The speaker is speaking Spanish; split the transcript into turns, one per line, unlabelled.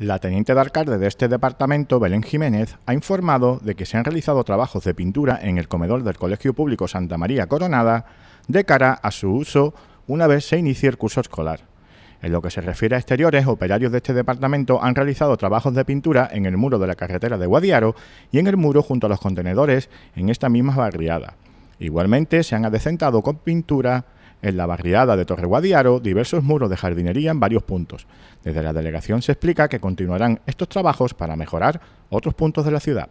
La teniente de alcalde de este departamento, Belén Jiménez, ha informado de que se han realizado trabajos de pintura en el comedor del Colegio Público Santa María Coronada de cara a su uso una vez se inicie el curso escolar. En lo que se refiere a exteriores, operarios de este departamento han realizado trabajos de pintura en el muro de la carretera de Guadiaro y en el muro junto a los contenedores en esta misma barriada. Igualmente se han adecentado con pintura en la barriada de Torre Guadiaro, diversos muros de jardinería en varios puntos. Desde la delegación se explica que continuarán estos trabajos para mejorar otros puntos de la ciudad.